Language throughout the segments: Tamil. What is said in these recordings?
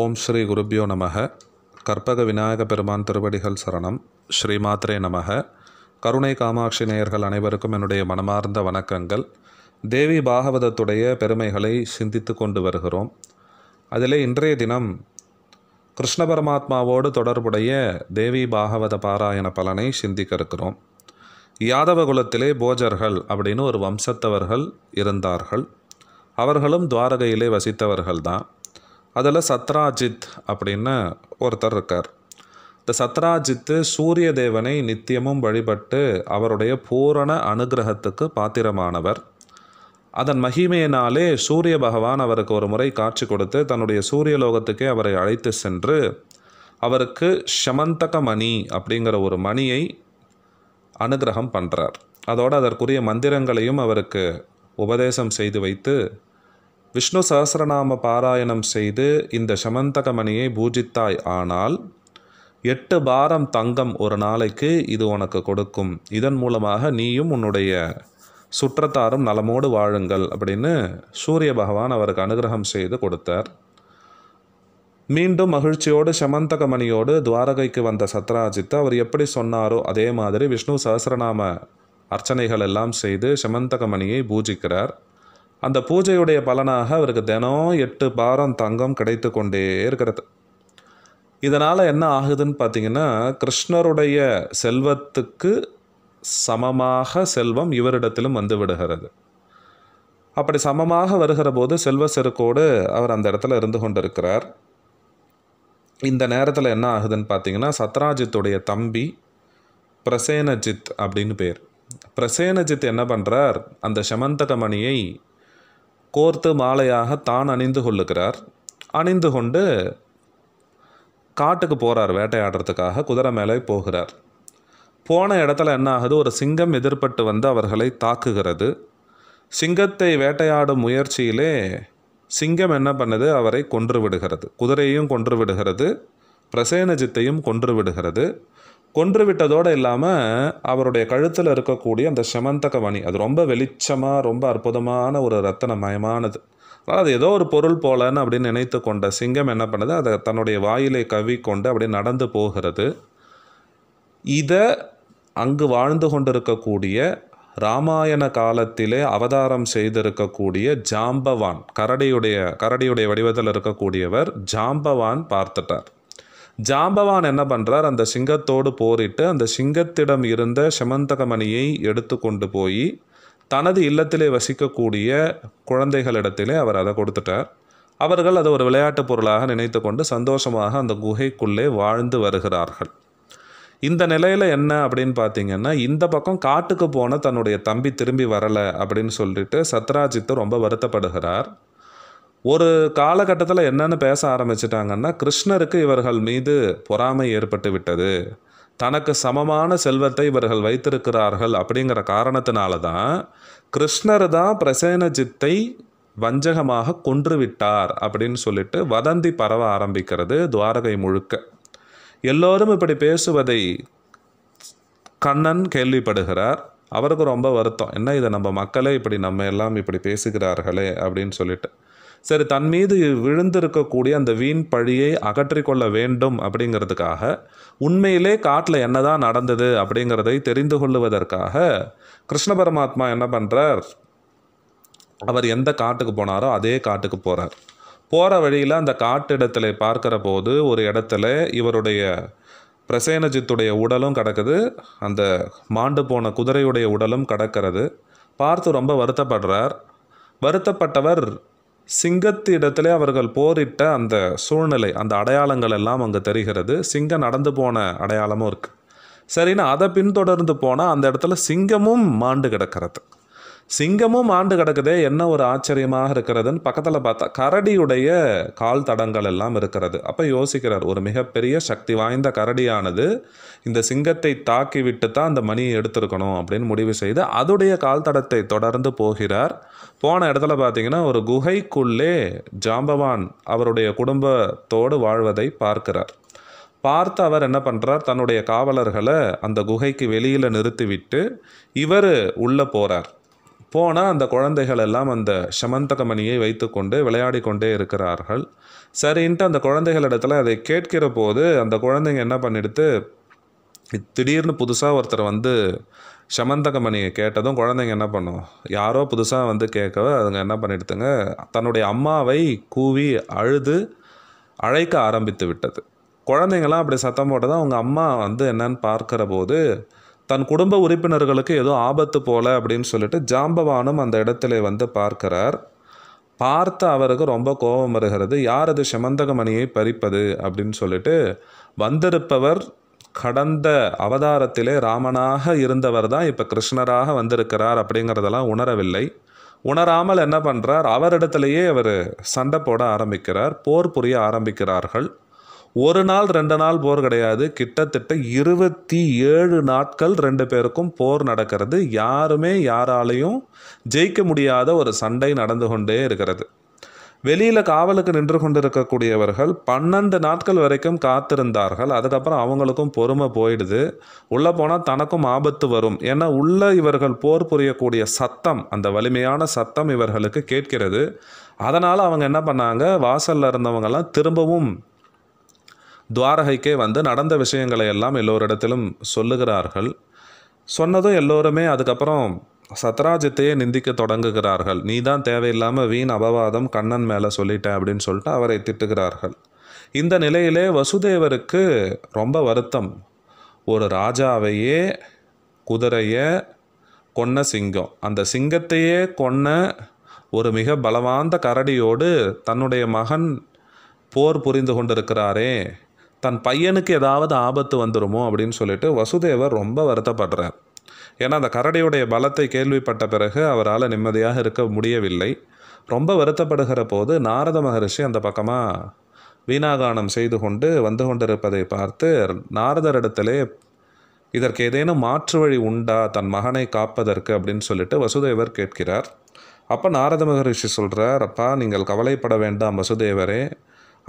ஓம் ஸ்ரீ குருபியோ நமக கற்பக விநாயக பெருமான் திருவடிகள் சரணம் ஸ்ரீமாத்ரே நமக கருணை காமாட்சி நேயர்கள் அனைவருக்கும் என்னுடைய மனமார்ந்த வணக்கங்கள் தேவி பாகவதத்துடைய பெருமைகளை சிந்தித்து கொண்டு வருகிறோம் அதில் இன்றைய தினம் கிருஷ்ண பரமாத்மாவோடு தொடர்புடைய தேவி பாகவத பாராயண பலனை சிந்திக்க இருக்கிறோம் யாதவ குலத்திலே போஜர்கள் அப்படின்னு ஒரு வம்சத்தவர்கள் இருந்தார்கள் அவர்களும் துவாரகையிலே வசித்தவர்கள்தான் அதில் சத்ராஜித் அப்படின்னு ஒருத்தர் இருக்கார் இந்த சத்ராஜித்து சூரிய தேவனை நித்தியமும் வழிபட்டு அவருடைய பூரண அனுகிரகத்துக்கு பாத்திரமானவர் அதன் மகிமையினாலே சூரிய பகவான் அவருக்கு ஒரு முறை காட்சி கொடுத்து தன்னுடைய சூரிய லோகத்துக்கே அவரை அழைத்து சென்று அவருக்கு ஷமந்தக மணி அப்படிங்கிற ஒரு மணியை அனுகிரகம் பண்ணுறார் அதோடு அதற்குரிய மந்திரங்களையும் அவருக்கு உபதேசம் செய்து வைத்து விஷ்ணு சகசரநாம பாராயணம் செய்து இந்த சமந்தகமணியை பூஜித்தாய் ஆனால் எட்டு பாரம் தங்கம் ஒரு நாளைக்கு இது உனக்கு கொடுக்கும் இதன் மூலமாக நீயும் உன்னுடைய சுற்றத்தாரும் நலமோடு வாழுங்கள் அப்படின்னு சூரிய பகவான் அவருக்கு அனுகிரகம் செய்து கொடுத்தார் மீண்டும் மகிழ்ச்சியோடு சமந்தகமணியோடு துவாரகைக்கு வந்த சத்ராஜித் அவர் எப்படி சொன்னாரோ அதே மாதிரி விஷ்ணு சகசரநாம அர்ச்சனைகள் எல்லாம் செய்து சமந்தகமணியை பூஜிக்கிறார் அந்த பூஜையுடைய பலனாக அவருக்கு தினம் எட்டு பாரம் தங்கம் கிடைத்து கொண்டே இருக்கிறது இதனால் என்ன ஆகுதுன்னு பார்த்தீங்கன்னா கிருஷ்ணருடைய செல்வத்துக்கு சமமாக செல்வம் இவரிடத்திலும் வந்து விடுகிறது அப்படி சமமாக வருகிற போது செல்வ செருக்கோடு அவர் அந்த இடத்துல இருந்து கொண்டிருக்கிறார் இந்த நேரத்தில் என்ன ஆகுதுன்னு பார்த்தீங்கன்னா சத்ராஜித்துடைய தம்பி பிரசேனஜித் அப்படின்னு பேர் பிரசேனஜித் என்ன பண்ணுறார் அந்த சமந்தகமணியை கோர்த்து மாலையாக தான் அணிந்து கொள்ளுகிறார் அணிந்து கொண்டு காட்டுக்கு போகிறார் வேட்டையாடுறதுக்காக குதிரை மேலே போகிறார் போன இடத்துல என்ன ஆகுது ஒரு சிங்கம் எதிர்பட்டு வந்து அவர்களை தாக்குகிறது சிங்கத்தை வேட்டையாடும் முயற்சியிலே சிங்கம் என்ன பண்ணுது அவரை கொன்று விடுகிறது குதிரையையும் கொன்று விடுகிறது பிரசேனஜித்தையும் கொன்று விடுகிறது கொன்று விட்டதோடு இல்லாமல் அவருடைய கழுத்தில் இருக்கக்கூடிய அந்த செமந்தகவணி அது ரொம்ப வெளிச்சமாக ரொம்ப அற்புதமான ஒரு ரத்தனமயமானது அதனால் அது ஏதோ ஒரு பொருள் போலன்னு அப்படின்னு நினைத்து கொண்ட சிங்கம் என்ன பண்ணுது அதை தன்னுடைய வாயிலை கவி கொண்டு அப்படியே நடந்து போகிறது இதை அங்கு வாழ்ந்து கொண்டிருக்கக்கூடிய ராமாயண காலத்திலே அவதாரம் செய்திருக்கக்கூடிய ஜாம்பவான் கரடியுடைய கரடியுடைய வடிவத்தில் இருக்கக்கூடியவர் ஜாம்பவான் பார்த்துட்டார் ஜாம்பவான் என்ன பண்ணுறார் அந்த சிங்கத்தோடு போரிட்டு அந்த சிங்கத்திடம் இருந்த செமந்தகமணியை எடுத்து கொண்டு போய் தனது இல்லத்திலே வசிக்கக்கூடிய குழந்தைகளிடத்திலே அவர் அதை கொடுத்துட்டார் அவர்கள் அதை ஒரு விளையாட்டு பொருளாக நினைத்து கொண்டு சந்தோஷமாக அந்த குகைக்குள்ளே வாழ்ந்து வருகிறார்கள் இந்த நிலையில் என்ன அப்படின்னு பார்த்தீங்கன்னா இந்த பக்கம் காட்டுக்கு போன தன்னுடைய தம்பி திரும்பி வரலை அப்படின்னு சொல்லிட்டு சத்ராஜித்து ரொம்ப வருத்தப்படுகிறார் ஒரு காலகட்டத்தில் என்னென்னு பேச ஆரம்பிச்சிட்டாங்கன்னா கிருஷ்ணருக்கு இவர்கள் மீது பொறாமை ஏற்பட்டு விட்டது தனக்கு சமமான செல்வத்தை இவர்கள் வைத்திருக்கிறார்கள் அப்படிங்கிற காரணத்தினால தான் கிருஷ்ணர் தான் பிரசேனஜித்தை வஞ்சகமாக கொன்று விட்டார் அப்படின்னு சொல்லிட்டு வதந்தி பரவ ஆரம்பிக்கிறது துவாரகை முழுக்க எல்லோரும் இப்படி பேசுவதை கண்ணன் கேள்விப்படுகிறார் அவருக்கு ரொம்ப வருத்தம் என்ன இதை நம்ம மக்களே இப்படி நம்ம எல்லாம் இப்படி பேசுகிறார்களே அப்படின்னு சொல்லிட்டு சரி தன் மீது விழுந்திருக்கக்கூடிய அந்த வீண் பழியை அகற்றிக்கொள்ள வேண்டும் அப்படிங்கிறதுக்காக உண்மையிலே காட்டில் என்னதான் நடந்தது அப்படிங்கிறதை தெரிந்து கொள்ளுவதற்காக கிருஷ்ண பரமாத்மா என்ன பண்ணுறார் அவர் எந்த காட்டுக்கு போனாரோ அதே காட்டுக்கு போகிறார் போகிற வழியில் அந்த காட்டிடத்தில் பார்க்குற போது ஒரு இடத்துல இவருடைய பிரசேனஜித்துடைய உடலும் கிடக்குது அந்த மாண்டு போன குதிரையுடைய உடலும் கிடக்கிறது பார்த்து ரொம்ப வருத்தப்படுறார் வருத்தப்பட்டவர் சிங்கத்திடத்திலே அவர்கள் போரிட்ட அந்த சூழ்நிலை அந்த அடையாளங்கள் எல்லாம் அங்கே தெரிகிறது சிங்கம் நடந்து போன அடையாளமும் இருக்குது சரின்னா அதை பின்தொடர்ந்து போனால் அந்த இடத்துல சிங்கமும் மாண்டு கிடக்கிறது சிங்கமும் ஆண்டு கிடக்குதே என்ன ஒரு ஆச்சரியமாக இருக்கிறதுன்னு பக்கத்தில் பார்த்தா கரடியுடைய கால் தடங்கள் எல்லாம் இருக்கிறது அப்போ யோசிக்கிறார் ஒரு மிகப்பெரிய சக்தி வாய்ந்த கரடியானது இந்த சிங்கத்தை தாக்கி விட்டு தான் அந்த மணியை எடுத்திருக்கணும் அப்படின்னு முடிவு செய்து அதுடைய கால் தடத்தை தொடர்ந்து போகிறார் போன இடத்துல பார்த்தீங்கன்னா ஒரு குகைக்குள்ளே ஜாம்பவான் அவருடைய குடும்பத்தோடு வாழ்வதை பார்க்கிறார் பார்த்து அவர் என்ன பண்ணுறார் தன்னுடைய காவலர்களை அந்த குகைக்கு வெளியில் நிறுத்திவிட்டு இவர் உள்ளே போகிறார் போனால் அந்த குழந்தைகள் எல்லாம் அந்த சமந்தகமணியை வைத்துக்கொண்டு விளையாடி கொண்டே இருக்கிறார்கள் சரின்ட்டு அந்த குழந்தைகள் இடத்துல அதை கேட்கிற போது அந்த குழந்தைங்க என்ன பண்ணிடுத்து திடீர்னு புதுசாக ஒருத்தர் வந்து சமந்தகமணியை கேட்டதும் குழந்தைங்க என்ன பண்ணும் யாரோ புதுசாக வந்து கேட்கவ அதுங்க என்ன பண்ணிடுத்துங்க தன்னுடைய அம்மாவை கூவி அழுது அழைக்க ஆரம்பித்து விட்டது குழந்தைங்களாம் அப்படி சத்தம் போட்டதான் அவங்க அம்மா வந்து என்னன்னு பார்க்குற போது தன் குடும்ப உறுப்பினர்களுக்கு ஏதோ ஆபத்து போல அப்படின்னு சொல்லிட்டு ஜாம்பவானும் அந்த இடத்துல வந்து பார்க்கிறார் பார்த்த அவருக்கு ரொம்ப கோபம் வருகிறது யார் அது மணியை பறிப்பது அப்படின்னு சொல்லிட்டு வந்திருப்பவர் கடந்த அவதாரத்திலே ராமனாக இருந்தவர் தான் இப்போ கிருஷ்ணராக வந்திருக்கிறார் அப்படிங்கிறதெல்லாம் உணரவில்லை உணராமல் என்ன பண்ணுறார் அவரிடத்துலையே அவர் சண்டை போட ஆரம்பிக்கிறார் போர் புரிய ஆரம்பிக்கிறார்கள் ஒரு நாள் ரெண்டு நாள் போர் கிடையாது கிட்டத்தட்ட இருபத்தி ஏழு நாட்கள் ரெண்டு பேருக்கும் போர் நடக்கிறது யாருமே யாராலையும் ஜெயிக்க முடியாத ஒரு சண்டை நடந்து கொண்டே இருக்கிறது வெளியில் காவலுக்கு நின்று கொண்டிருக்கக்கூடியவர்கள் பன்னெண்டு நாட்கள் வரைக்கும் காத்திருந்தார்கள் அதுக்கப்புறம் அவங்களுக்கும் பொறுமை போயிடுது உள்ளே போனால் தனக்கும் ஆபத்து வரும் ஏன்னா உள்ளே இவர்கள் போர் புரியக்கூடிய சத்தம் அந்த வலிமையான சத்தம் இவர்களுக்கு கேட்கிறது அதனால் அவங்க என்ன பண்ணாங்க வாசலில் இருந்தவங்கெல்லாம் திரும்பவும் துவாரகைக்கே வந்து நடந்த விஷயங்களை எல்லாம் எல்லோரிடத்திலும் சொல்லுகிறார்கள் சொன்னதும் எல்லோருமே அதுக்கப்புறம் சத்ராஜித்தையே நிந்திக்க தொடங்குகிறார்கள் நீ தான் தேவையில்லாமல் வீண் அபவாதம் கண்ணன் மேலே சொல்லிட்டேன் அப்படின்னு சொல்லிட்டு அவரை திட்டுகிறார்கள் இந்த நிலையிலே வசுதேவருக்கு ரொம்ப வருத்தம் ஒரு ராஜாவையே குதிரைய கொன்ன சிங்கம் அந்த சிங்கத்தையே கொன்ன ஒரு மிக பலவாந்த கரடியோடு தன்னுடைய மகன் போர் புரிந்து கொண்டிருக்கிறாரே தன் பையனுக்கு ஏதாவது ஆபத்து வந்துடுமோ அப்படின்னு சொல்லிட்டு வசுதேவர் ரொம்ப வருத்தப்படுறார் ஏன்னா அந்த கரடியுடைய பலத்தை கேள்விப்பட்ட பிறகு அவரால் நிம்மதியாக இருக்க முடியவில்லை ரொம்ப வருத்தப்படுகிற போது நாரத மகரிஷி அந்த பக்கமாக வீணாகானம் செய்து கொண்டு வந்து கொண்டிருப்பதை பார்த்து நாரதரிடத்திலே இதற்கு ஏதேனும் மாற்று வழி உண்டா தன் மகனை காப்பதற்கு அப்படின்னு சொல்லிட்டு வசுதேவர் கேட்கிறார் அப்போ நாரத மகரிஷி சொல்கிறார் அப்பா நீங்கள் கவலைப்பட வேண்டாம் வசுதேவரே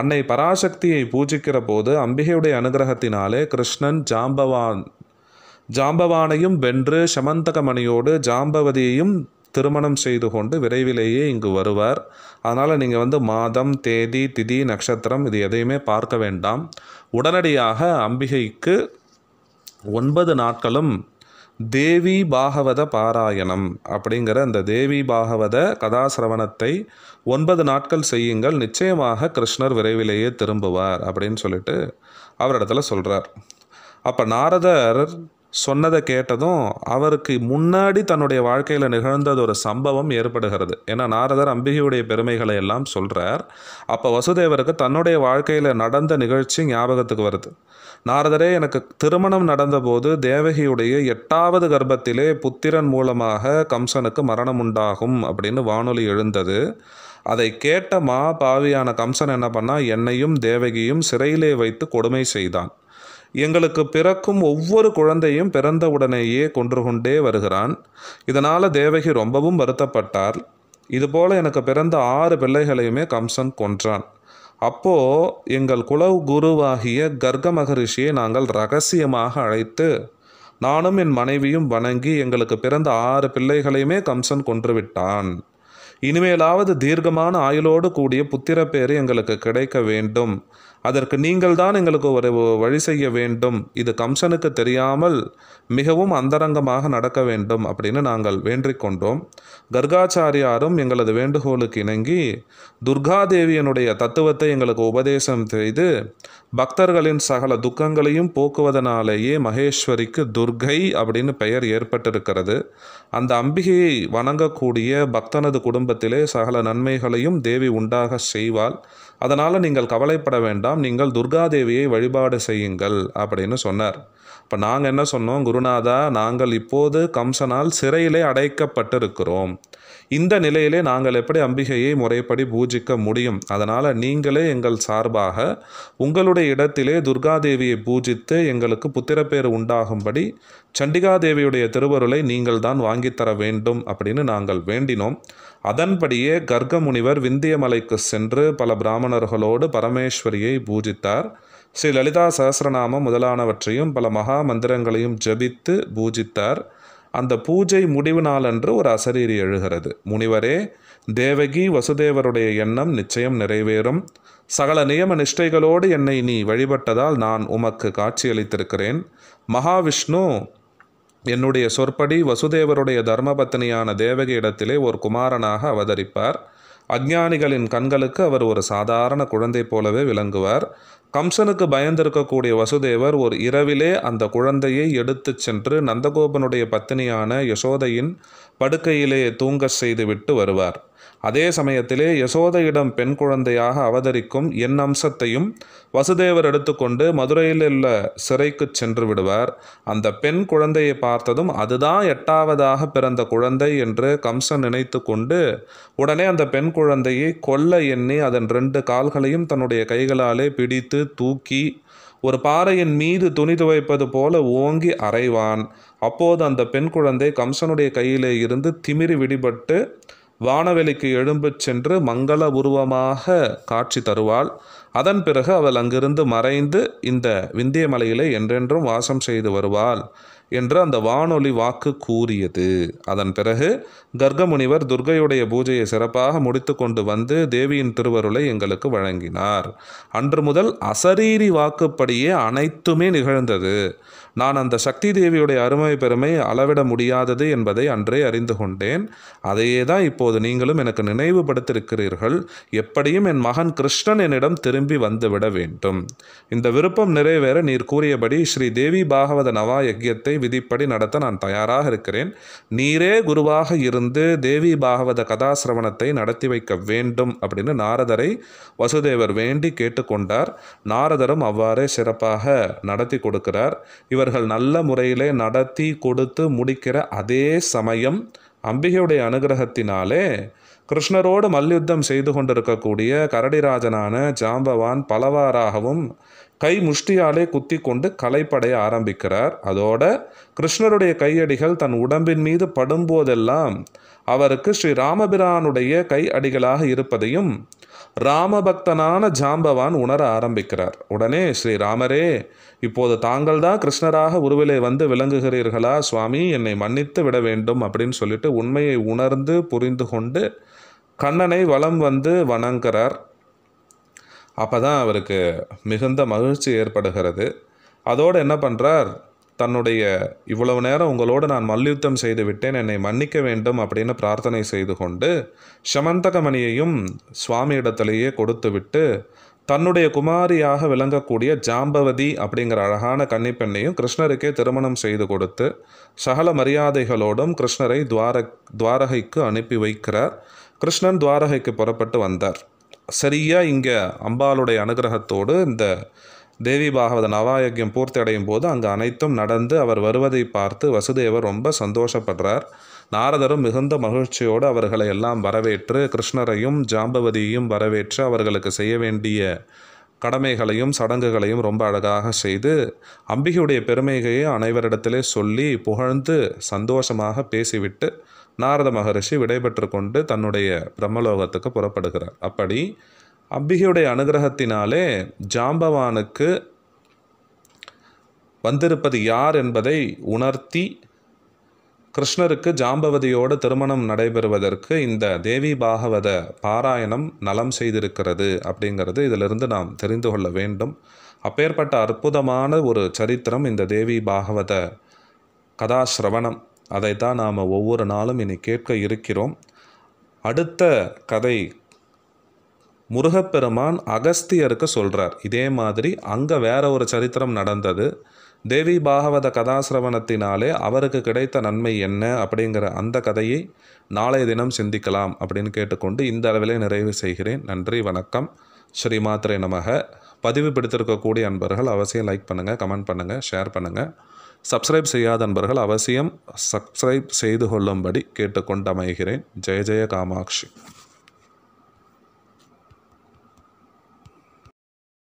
அன்னை பராசக்தியை பூஜிக்கிற போது அம்பிகையுடைய அனுகிரகத்தினாலே கிருஷ்ணன் ஜாம்பவான் ஜாம்பவானையும் வென்று சமந்தகமணியோடு ஜாம்பவதியையும் திருமணம் செய்து கொண்டு விரைவிலேயே இங்கு வருவார் அதனால் நீங்கள் வந்து மாதம் தேதி திதி நட்சத்திரம் இது எதையுமே பார்க்க வேண்டாம் உடனடியாக அம்பிகைக்கு ஒன்பது நாட்களும் தேவி பாகவத பாராயணம் அப்படிங்கிற அந்த தேவி பாகவத கதாசிரவணத்தை ஒன்பது நாட்கள் செய்யுங்கள் நிச்சயமாக கிருஷ்ணர் விரைவிலேயே திரும்புவார் அப்படின்னு சொல்லிட்டு அவரிடத்துல சொல்கிறார் அப்போ நாரதர் சொன்னதை கேட்டதும் அவருக்கு முன்னாடி தன்னுடைய வாழ்க்கையில் நிகழ்ந்தது ஒரு சம்பவம் ஏற்படுகிறது ஏன்னா நாரதர் அம்பிகையுடைய பெருமைகளை எல்லாம் சொல்கிறார் அப்போ வசுதேவருக்கு தன்னுடைய வாழ்க்கையில் நடந்த நிகழ்ச்சி ஞாபகத்துக்கு வருது நாரதரே எனக்கு திருமணம் நடந்தபோது தேவகியுடைய எட்டாவது கர்ப்பத்திலே புத்திரன் மூலமாக கம்சனுக்கு மரணம் உண்டாகும் அப்படின்னு வானொலி எழுந்தது அதை கேட்ட மா பாவியான கம்சன் என்ன பண்ணால் என்னையும் தேவகியும் சிறையிலே வைத்து கொடுமை செய்தான் எங்களுக்கு பிறக்கும் ஒவ்வொரு குழந்தையும் பிறந்தவுடனேயே கொன்று கொண்டே வருகிறான் இதனால் தேவகி ரொம்பவும் வருத்தப்பட்டார் இதுபோல் எனக்கு பிறந்த ஆறு பிள்ளைகளையுமே கம்சன் கொன்றான் அப்போ எங்கள் குல குருவாகிய கர்க மகரிஷியை நாங்கள் ரகசியமாக அழைத்து நானும் என் மனைவியும் வணங்கி எங்களுக்கு பிறந்த ஆறு பிள்ளைகளையுமே கம்சன் கொன்றுவிட்டான் இனிமேலாவது தீர்க்கமான ஆயுளோடு கூடிய புத்திர பேறு எங்களுக்கு கிடைக்க வேண்டும் அதற்கு நீங்கள்தான் எங்களுக்கு ஒரு வழி செய்ய வேண்டும் இது கம்சனுக்கு தெரியாமல் மிகவும் அந்தரங்கமாக நடக்க வேண்டும் அப்படின்னு நாங்கள் வேண்டிக் கொண்டோம் கர்காச்சாரியாரும் எங்களது வேண்டுகோளுக்கு இணங்கி துர்காதேவியனுடைய தத்துவத்தை எங்களுக்கு உபதேசம் செய்து பக்தர்களின் சகல துக்கங்களையும் போக்குவதனாலேயே மகேஸ்வரிக்கு துர்கை அப்படின்னு பெயர் ஏற்பட்டிருக்கிறது அந்த அம்பிகையை வணங்கக்கூடிய பக்தனது குடும்பத்திலே சகல நன்மைகளையும் தேவி உண்டாக செய்வாள் அதனால் நீங்கள் கவலைப்பட வேண்டாம் நீங்கள் துர்காதேவியை வழிபாடு செய்யுங்கள் அப்படின்னு சொன்னார் இப்போ நாங்கள் என்ன சொன்னோம் குருநாதா நாங்கள் இப்போது கம்சனால் சிறையிலே அடைக்கப்பட்டிருக்கிறோம் இந்த நிலையிலே நாங்கள் எப்படி அம்பிகையை முறைப்படி பூஜிக்க முடியும் அதனால் நீங்களே எங்கள் சார்பாக உங்களுடைய இடத்திலே துர்காதேவியை பூஜித்து எங்களுக்கு புத்திரப்பேர் உண்டாகும்படி சண்டிகாதேவியுடைய திருவருளை நீங்கள் தான் வாங்கித்தர வேண்டும் அப்படின்னு நாங்கள் வேண்டினோம் அதன்படியே கர்க்க முனிவர் விந்தியமலைக்கு சென்று பல பிராமணர்களோடு பரமேஸ்வரியை பூஜித்தார் ஸ்ரீ லலிதா சஹசிரநாமம் முதலானவற்றையும் பல மகா மந்திரங்களையும் ஜபித்து பூஜித்தார் அந்த பூஜை முடிவு நாளன்று ஒரு அசரீரி எழுகிறது முனிவரே தேவகி வசுதேவருடைய எண்ணம் நிச்சயம் நிறைவேறும் சகல நியம நிஷ்டைகளோடு என்னை நீ வழிபட்டதால் நான் உமக்கு காட்சியளித்திருக்கிறேன் மகாவிஷ்ணு என்னுடைய சொற்படி வசுதேவருடைய தர்மபத்தினியான தேவகி இடத்திலே ஒரு குமாரனாக அவதரிப்பார் அஜ்ஞானிகளின் கண்களுக்கு அவர் ஒரு சாதாரண குழந்தை போலவே விளங்குவார் கம்சனுக்கு பயந்திருக்கக்கூடிய வசுதேவர் ஒரு இரவிலே அந்த குழந்தையை எடுத்துச் சென்று நந்தகோபனுடைய பத்தினியான யசோதையின் படுக்கையிலே தூங்க செய்துவிட்டு வருவார் அதே சமயத்திலே யசோதையிடம் பெண் குழந்தையாக அவதரிக்கும் என் அம்சத்தையும் வசுதேவர் எடுத்துக்கொண்டு மதுரையில் உள்ள சிறைக்கு சென்று விடுவார் அந்த பெண் குழந்தையை பார்த்ததும் அதுதான் எட்டாவதாக பிறந்த குழந்தை என்று கம்சன் நினைத்து கொண்டு உடனே அந்த பெண் குழந்தையை கொல்ல எண்ணி அதன் ரெண்டு கால்களையும் தன்னுடைய கைகளாலே பிடித்து தூக்கி ஒரு பாறையின் மீது துணி துவைப்பது போல ஓங்கி அறைவான் அப்போது அந்த பெண் குழந்தை கம்சனுடைய கையிலே இருந்து திமிரி விடுபட்டு வானவெளிக்கு எழும்பு சென்று மங்கள உருவமாக காட்சி தருவாள் அதன் பிறகு அவள் அங்கிருந்து மறைந்து இந்த விந்திய மலையிலே என்றென்றும் வாசம் செய்து வருவாள் என்று அந்த வானொலி வாக்கு கூறியது அதன் பிறகு கர்க்கமுனிவர் துர்கையுடைய பூஜையை சிறப்பாக முடித்து கொண்டு வந்து தேவியின் திருவருளை எங்களுக்கு வழங்கினார் அன்று முதல் அசரீரி வாக்குப்படியே அனைத்துமே நிகழ்ந்தது நான் அந்த சக்தி தேவியுடைய அருமை பெருமை அளவிட முடியாதது என்பதை அன்றே அறிந்து கொண்டேன் அதையே தான் இப்போது நீங்களும் எனக்கு நினைவுபடுத்திருக்கிறீர்கள் எப்படியும் என் மகன் கிருஷ்ணன் என்னிடம் திரும்பி வந்துவிட வேண்டும் இந்த விருப்பம் நிறைவேற நீர் கூறியபடி ஸ்ரீ தேவி பாகவத நவா யஜ்யத்தை விதிப்படி நடத்த நான் தயாராக இருக்கிறேன் நீரே குருவாக இருந்து தேவி பாகவத கதாசிரவணத்தை நடத்தி வைக்க வேண்டும் அப்படின்னு நாரதரை வசுதேவர் வேண்டி கேட்டுக்கொண்டார் நாரதரும் அவ்வாறே சிறப்பாக நடத்தி கொடுக்கிறார் இவர்கள் நல்ல முறையிலே நடத்தி கொடுத்து முடிக்கிற அதே சமயம் அம்பிகையுடைய அனுகிரகத்தினாலே கிருஷ்ணரோடு மல்யுத்தம் செய்து கொண்டிருக்கக்கூடிய கரடிராஜனான ஜாம்பவான் பலவாறாகவும் கை முஷ்டியாலே குத்தி கொண்டு கலைப்படைய ஆரம்பிக்கிறார் அதோட கிருஷ்ணருடைய கையடிகள் தன் உடம்பின் மீது படும்போதெல்லாம் அவருக்கு ஸ்ரீ ராமபிரானுடைய கை அடிகளாக இருப்பதையும் ராமபக்தனான ஜாம்பவான் உணர ஆரம்பிக்கிறார் உடனே ஸ்ரீ ராமரே இப்போது தாங்கள் தான் கிருஷ்ணராக உருவிலே வந்து விளங்குகிறீர்களா சுவாமி என்னை மன்னித்து விட வேண்டும் அப்படின்னு சொல்லிட்டு உண்மையை உணர்ந்து புரிந்து கொண்டு கண்ணனை வலம் வந்து வணங்குறார் அப்போ தான் அவருக்கு மிகுந்த மகிழ்ச்சி ஏற்படுகிறது அதோடு என்ன பண்ணுறார் தன்னுடைய இவ்வளவு நேரம் உங்களோடு நான் மல்யுத்தம் செய்து விட்டேன் என்னை மன்னிக்க வேண்டும் அப்படின்னு பிரார்த்தனை செய்து கொண்டு சமந்தகமணியையும் சுவாமியிடத்திலேயே கொடுத்துவிட்டு தன்னுடைய குமாரியாக விளங்கக்கூடிய ஜாம்பவதி அப்படிங்கிற அழகான கன்னிப்பெண்ணையும் கிருஷ்ணருக்கே திருமணம் செய்து கொடுத்து சகல மரியாதைகளோடும் கிருஷ்ணரை துவார துவாரகைக்கு அனுப்பி வைக்கிறார் கிருஷ்ணன் துவாரகைக்கு புறப்பட்டு வந்தார் சரியாக இங்கே அம்பாளுடைய அனுகிரகத்தோடு இந்த தேவி பாகவத நவாயக்கியம் பூர்த்தி அடையும் போது அங்கு அனைத்தும் நடந்து அவர் வருவதை பார்த்து வசுதேவர் ரொம்ப சந்தோஷப்படுறார் நாரதரும் மிகுந்த மகிழ்ச்சியோடு அவர்களை எல்லாம் வரவேற்று கிருஷ்ணரையும் ஜாம்பவதியையும் வரவேற்று அவர்களுக்கு செய்ய வேண்டிய கடமைகளையும் சடங்குகளையும் ரொம்ப அழகாக செய்து அம்பிகையுடைய பெருமைகையை அனைவரிடத்திலே சொல்லி புகழ்ந்து சந்தோஷமாக பேசிவிட்டு நாரத மகரிஷி விடைபெற்று கொண்டு தன்னுடைய பிரம்மலோகத்துக்கு புறப்படுகிறார் அப்படி அம்பிகையுடைய அனுகிரகத்தினாலே ஜாம்பவானுக்கு வந்திருப்பது யார் என்பதை உணர்த்தி கிருஷ்ணருக்கு ஜாம்பவதியோடு திருமணம் நடைபெறுவதற்கு இந்த தேவி பாகவத பாராயணம் நலம் செய்திருக்கிறது அப்படிங்கிறது இதிலிருந்து நாம் தெரிந்து கொள்ள வேண்டும் அப்பேற்பட்ட அற்புதமான ஒரு சரித்திரம் இந்த தேவி பாகவத கதாசிரவணம் அதைத்தான் நாம் ஒவ்வொரு நாளும் இனி கேட்க இருக்கிறோம் அடுத்த கதை முருகப்பெருமான் அகஸ்தியருக்கு சொல்கிறார் இதே மாதிரி அங்கே வேற ஒரு சரித்திரம் நடந்தது தேவி பாகவத கதாசிரவணத்தினாலே அவருக்கு கிடைத்த நன்மை என்ன அப்படிங்கிற அந்த கதையை நாளைய தினம் சிந்திக்கலாம் அப்படின்னு கேட்டுக்கொண்டு இந்த அளவிலே நிறைவு செய்கிறேன் நன்றி வணக்கம் ஸ்ரீ மாத்திரை நமக பதிவு பிடித்திருக்கக்கூடிய அன்பர்கள் அவசியம் லைக் பண்ணுங்கள் கமெண்ட் பண்ணுங்கள் ஷேர் பண்ணுங்கள் சப்ஸ்கிரைப் செய்யாத அன்பர்கள் அவசியம் சப்ஸ்கிரைப் செய்து கொள்ளும்படி கேட்டுக்கொண்டு அமைகிறேன் ஜெய ஜெய காமாட்சி